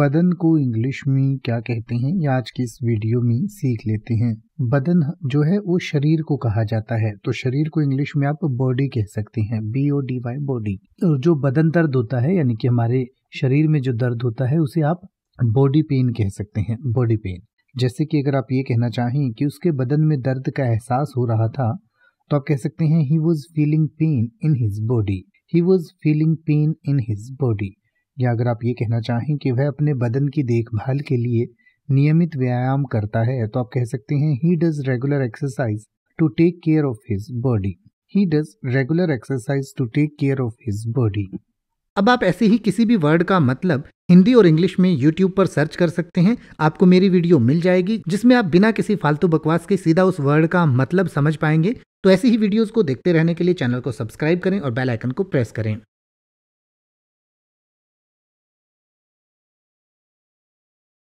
बदन को इंग्लिश में क्या कहते हैं ये आज की इस वीडियो में सीख लेते हैं बदन जो है वो शरीर को कहा जाता है तो शरीर को इंग्लिश में आप बॉडी कह सकते हैं B O D Y body और जो बदन दर्द होता है यानी कि हमारे शरीर में जो दर्द होता है उसे आप बॉडी पेन कह सकते हैं बॉडी पेन जैसे कि अगर आप ये कहना चाहें कि उसके बदन में दर्द का एहसास हो रहा था तो आप कह सकते हैं he was feeling pain in his body he was feeling pain in his body या अगर आप ये कहना चाहें कि वह अपने बदन की देखभाल के लिए नियमित व्यायाम करता है तो आप कह सकते हैं he does regular exercise to take care of his body he does regular exercise to take care of his body अब आप ऐसे ही किसी भी वर्ड का मतलब हिंदी और इंग्लिश में YouTube पर सर्च कर सकते हैं आपको मेरी वीडियो मिल जाएगी जिसमें आप बिना किसी फालतू बकवास के सीधा उस वर्ड का मतलब समझ पाएंगे तो ऐसी ही वीडियोस को देखते रहने के लिए चैनल को सब्सक्राइब करें और बेल आइकन को प्रेस करें